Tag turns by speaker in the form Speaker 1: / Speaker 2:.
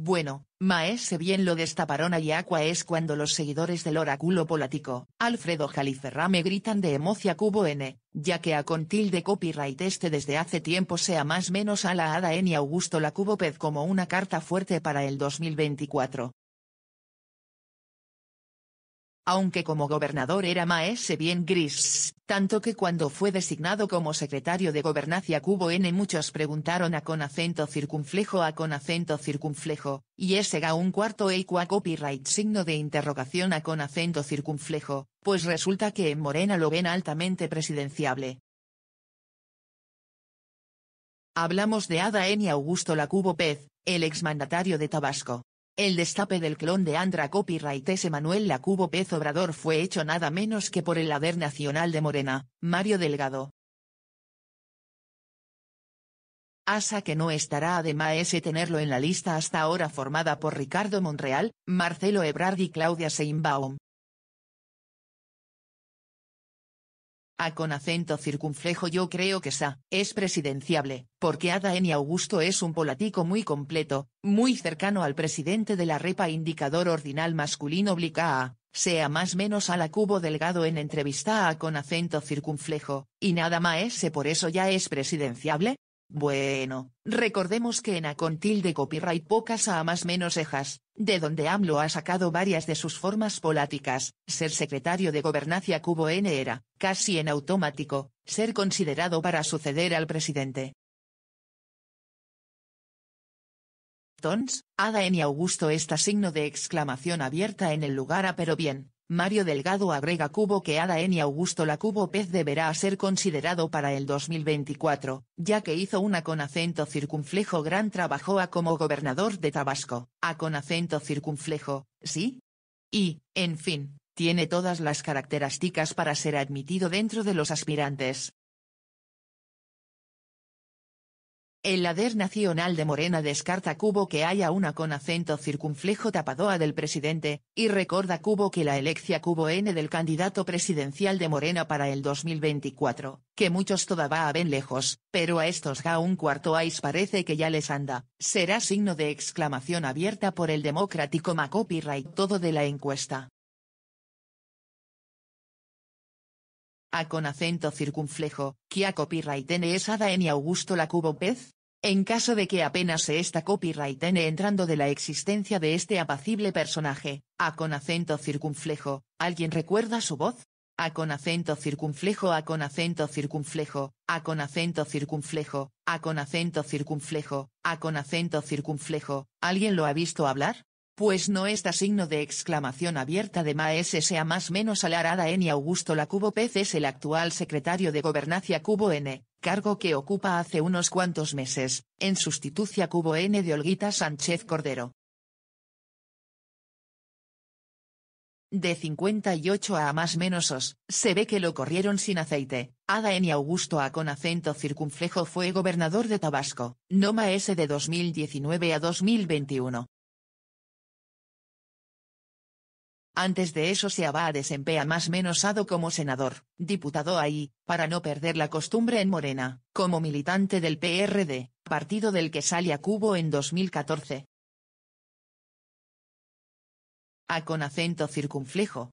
Speaker 1: Bueno, maese bien lo destaparon a es cuando los seguidores del oráculo polático, Alfredo Jaliferra me gritan de emocia cubo n, ya que a tilde copyright este desde hace tiempo sea más menos a la hada n y Augusto la cubo como una carta fuerte para el 2024. Aunque como gobernador era maese bien gris tanto que cuando fue designado como secretario de Gobernacia Cubo N muchos preguntaron a con acento circunflejo a con acento circunflejo, y ese ga un cuarto equa copyright signo de interrogación a con acento circunflejo, pues resulta que en Morena lo ven altamente presidenciable. Hablamos de Ada N. Augusto Lacubo Pez, el exmandatario de Tabasco. El destape del clon de Andra Copyright es Manuel Lacubo Pez Obrador fue hecho nada menos que por el haber nacional de Morena, Mario Delgado. Asa que no estará además ese tenerlo en la lista hasta ahora formada por Ricardo Monreal, Marcelo Ebrard y Claudia Seinbaum. A ah, con acento circunflejo yo creo que Sa es presidenciable, porque Adaeni Augusto es un político muy completo, muy cercano al presidente de la REPA indicador ordinal masculino oblica a, sea más menos a la cubo delgado en entrevista a con acento circunflejo, y nada más ese por eso ya es presidenciable, bueno, recordemos que en Acontil de copyright pocas a más menos ejas, de donde AMLO ha sacado varias de sus formas políticas, ser secretario de gobernancia cubo N era, casi en automático, ser considerado para suceder al presidente. Tons, Ada y Augusto está signo de exclamación abierta en el lugar a ah, pero bien, Mario Delgado agrega cubo que Ada y Augusto Lacubo Pez deberá ser considerado para el 2024, ya que hizo una con acento circunflejo gran trabajo a como gobernador de Tabasco, a con acento circunflejo, ¿sí? Y, en fin, tiene todas las características para ser admitido dentro de los aspirantes. El Lader Nacional de Morena descarta cubo que haya una con acento circunflejo tapadoa del presidente, y recorda cubo que la elección cubo N del candidato presidencial de Morena para el 2024, que muchos todavía ven lejos, pero a estos ga un cuarto ais parece que ya les anda, será signo de exclamación abierta por el democrático macopyright copyright todo de la encuesta. A con acento circunflejo, a copyright N es Ada y Augusto Cubo Pez? En caso de que apenas se está copyright N entrando de la existencia de este apacible personaje, A con acento circunflejo, ¿alguien recuerda su voz? A con acento circunflejo, A con acento circunflejo, A con acento circunflejo, A con acento circunflejo, A con acento circunflejo, ¿alguien lo ha visto hablar? pues no está signo de exclamación abierta de Maes sea más menos alarada N. Augusto Lacubo Pez es el actual secretario de Gobernacia Cubo N, cargo que ocupa hace unos cuantos meses, en sustitucia Cubo N de Olguita Sánchez Cordero. De 58 a más menosos, se ve que lo corrieron sin aceite. Ada N. Augusto A. con acento circunflejo fue gobernador de Tabasco, Noma S. de 2019 a 2021. Antes de eso se a desempea más menosado como senador, diputado ahí, para no perder la costumbre en Morena, como militante del PRD, partido del que sale a Cubo en 2014. A con acento circunflejo,